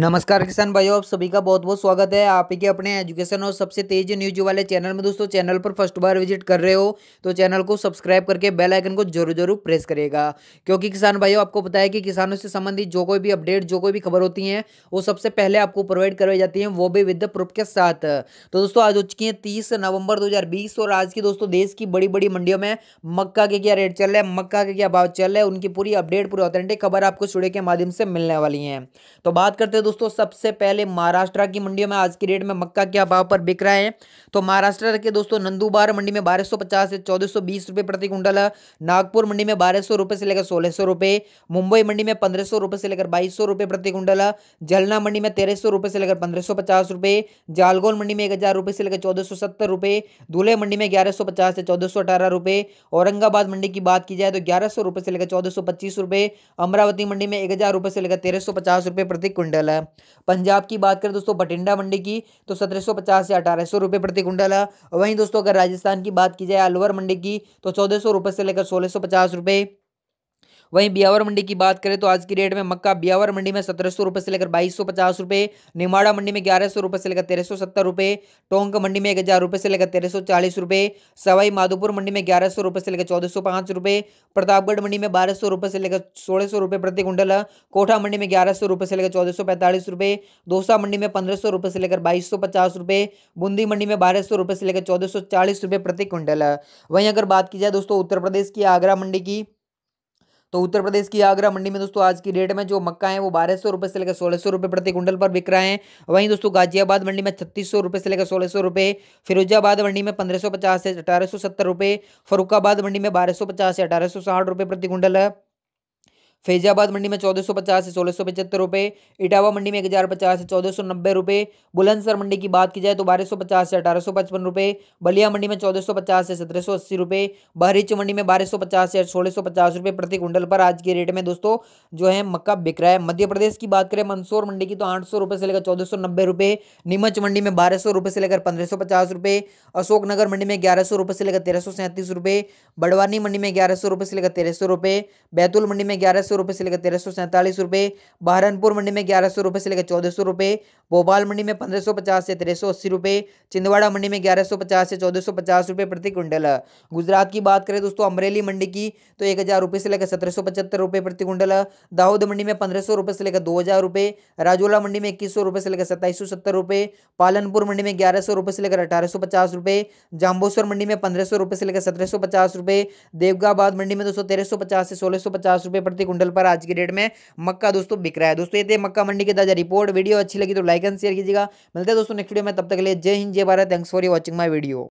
नमस्कार किसान भाइयों आप सभी का बहुत बहुत स्वागत है आप ही के अपने एजुकेशन और सबसे तेज न्यूज वाले चैनल में दोस्तों चैनल पर फर्स्ट बार विजिट कर रहे हो तो चैनल को सब्सक्राइब करके बेल आइकन को जरूर जरूर प्रेस करेगा क्योंकि किसान भाइयों आपको पता है कि किसानों से संबंधित जो कोई भी अपडेट जो कोई भी खबर होती है वो सबसे पहले आपको प्रोवाइड करवाई जाती है वो भी विद प्रूफ के साथ तो दोस्तों आज हो चुकी है तीस नवंबर दो और आज की दोस्तों देश की बड़ी बड़ी मंडियों में मक्का के क्या रेट चल रहे हैं मक्का के क्या भाव चल रहे हैं उनकी पूरी अपडेट पूरी ऑथेंटिक खबर आपको स्टूडियो के माध्यम से मिलने वाली है तो बात करते दोस्तों सबसे पहले महाराष्ट्र की मंडियों में आज की रेट में मक्का क्या भाव पर बिक रहा है तो महाराष्ट्र के दोस्तों नंदूबार मंडी में बारह सौ पचास से 1420 रुपए प्रति कुंटल नागपुर मंडी में 1200 रुपए से लेकर 1600 रुपए मुंबई मंडी में पंद्रह सौ से लेकर बाईस सौ प्रति कुंटल जलना मंडी में तेरह सौ से लेकर पंद्रह सौ पचास जालगोल मंडी में एक हज़ार रुपये से लेकर चौदह सौ सत्तर मंडी में ग्यारह सौ पचास से चौदह सौ अठारह रुपये औरंगाबाद मंडी की बात की जाए तो ग्यारह सौ रुपये से लेकर चौदह सौ पच्चीस अमरावती मंडी में एक हज़ार रुपये से लेकर तेरह सौ पचास प्रति कुंटल है पंजाब की बात करें दोस्तों बठिंडा मंडी की तो सत्रह पचास से अठारह सौ रुपये प्रति क्विंटल है वहीं दोस्तों अगर राजस्थान की बात की जाए अलवर मंडी की तो चौदह सौ रुपये से लेकर सोलह सौ पचास रुपये वहीं ब्यावर मंडी की बात करें तो आज की डेट में मक्का ब्यावर मंडी में सत्रह सौ रुपये से लेकर बाईस सौ पचास रुपये निमाड़ा मंडी में ग्यारह सौ रुपये से लेकर तेरह सौ सत्तर रुपये टोंक मंडी में एक हज़ार रुपये से लेकर तेरह सौ चालीस रुपये सवाई माधोपुर मंडी में ग्यारह सौ रुपये से लेकर चौदह सौ पाँच रुपये प्रतापगढ़ मंडी में बारह सौ रुपये से लेकर सोलह सौ रुपये प्रति कुंटल कोठा मंडी में ग्यारह सौ रुपये से लेकर चौदह सौ पैंतालीस रुपये दौसा मंडी में पंद्रह सौ रुपये से लेकर बाईस सौ पचास रुपये बूंदी मंडी में बारह सौ रुपये से लेकर चौदह सौ चालीस रुपये प्रति कुंटल वहीं अगर बात की जाए दोस्तों उत्तर प्रदेश की आगरा मंडी की तो उत्तर प्रदेश की आगरा मंडी में दोस्तों आज की डेट में जो मक्का है वो बारह सौ रुपये से लेकर सोलह सौ रुपये प्रति कुंटल पर बिक रहा है वहीं दोस्तों गाजियाबाद मंडी में छत्तीस सौ रुपये से लेकर सोलह सौ रुपये फिरोजाबाद मंडी में पंद्रह सौ पचास से अठारह सौ सत्तर रुपये फरुखाबाद मंडी में बारह सौ पचास से अठारह सौ साठ रुपये प्रति कुंटल है फैजाबाद मंडी में चौदह सौ पचास से सोलह सौ पचहत्तर रुपये इटावा मंडी में एक हज़ार पचास से चौदह सौ नब्बे रुपये बुलंदसर मंडी की बात की जाए तो बारह सौ पचास से अठारह सौ पचपन रुपये बलिया मंडी में चौदह सौ पचास से सत्रह सौ अस्सी रुपये बहरीच मंडी में बारह सौ पचास से सोलह सौ पचास रुपये प्रति क्विंटल पर आज के रेट में दोस्तों जो है मक्का बिक रहा है मध्य प्रदेश की बात करें मंदसौर मंडी की तो आठ सौ रुपये से लेकर चौदह सौ नब्बे रुपये नीमच मंडी में बारह सौ रुपये से लेकर पंद्रह सौ पचास रुपये अशोकनगर मंडी में ग्यारह सौ रुपये से लेकर तेरह सौ सैंतीस रुपये बड़वानी मंडी में ग्यारह सौ रुपये से लेकर तेरह सौ रुपये बैतूल मंडी में ग्यारह सौ सौ रुपये से लेकर तेरह सौ सैंतालीस रुपये बहरनपुर मंडी में ग्यारह सौ रुपये से लेकर चौदह सौ रुपये भोपाल मंडी में पंद्रह सौ पचास से तेरह सौ अस्सी रुपये छिंदवाड़ा मंडी में ग्यारह सौ पचास से चौदह सौ पचास रुपये प्रति क्विंटल गुजरात की बात करें दोस्तों अमरेली मंडी की तो एक हज़ार रुपये से लेकर सत्रह सौ पचहत्तर रुपये प्रति क्विंटल दाऊद मंडी में पंद्रह सौ रुपये से लेकर दो हज़ार रुपये राजोला मंडी में इक्कीस सौ रुपये से लेकर सत्ताईस सौ सत्तर रुपये पालनपुर मंडी में ग्यारह सौ रुपये से लेकर अठारह सौ पचास रुपये जाम्बोसर मंडी में पंद्रह सौ रुपये से लेकर सत्रह सौ पचास रुपये देवगाबाद मंडी में दोस्तों तेरह सौ पचास से सोलह सौ पचास रुपये प्रति क्विंटल कुंटल पर आज की डेट में मक्का दोस्तों बिक रहा है दोस्तों ये थे मक्का मंडी की ताजा रिपोर्ट वीडियो अच्छी लगी तो लाइक एंड शेयर कीजिएगा मिलते हैं दोस्तों नेक्स्ट वीडियो में तब तक के लिए जय हिंद जय Bharat thanks for watching my video